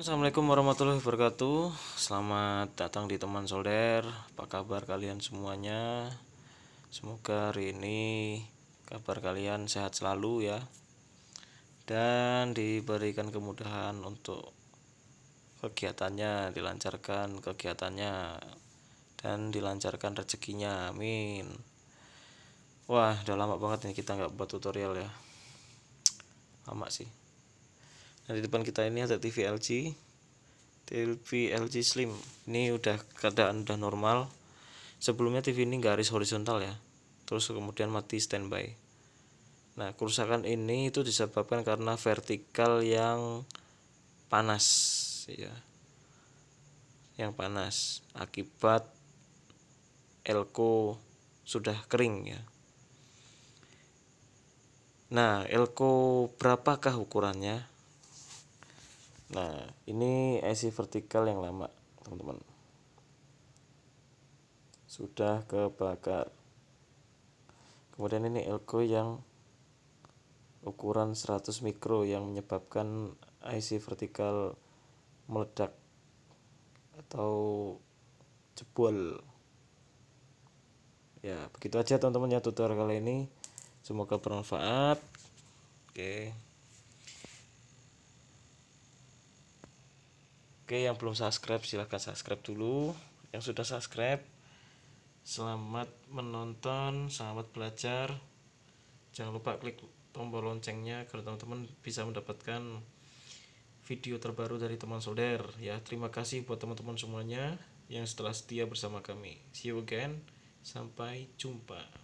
Assalamualaikum warahmatullahi wabarakatuh Selamat datang di teman solder Apa kabar kalian semuanya Semoga hari ini Kabar kalian sehat selalu ya Dan diberikan kemudahan untuk Kegiatannya Dilancarkan kegiatannya Dan dilancarkan rezekinya Amin Wah udah lama banget nih kita nggak buat tutorial ya Lama sih nah di depan kita ini ada TV LG TV LG Slim ini udah keadaan udah normal sebelumnya TV ini garis horizontal ya terus kemudian mati standby nah kerusakan ini itu disebabkan karena vertikal yang panas ya yang panas akibat elko sudah kering ya nah elko berapakah ukurannya Nah, ini IC vertikal yang lama, teman-teman. Sudah kebakar. Kemudian ini elko yang ukuran 100 mikro yang menyebabkan IC vertikal meledak atau jebol. Ya, begitu aja teman-teman ya tutorial kali ini. Semoga bermanfaat. Oke. Okay. Oke, yang belum subscribe silahkan subscribe dulu. Yang sudah subscribe, selamat menonton, selamat belajar. Jangan lupa klik tombol loncengnya agar teman-teman bisa mendapatkan video terbaru dari teman solder. Ya, terima kasih buat teman-teman semuanya yang setelah setia bersama kami. See you again. Sampai jumpa.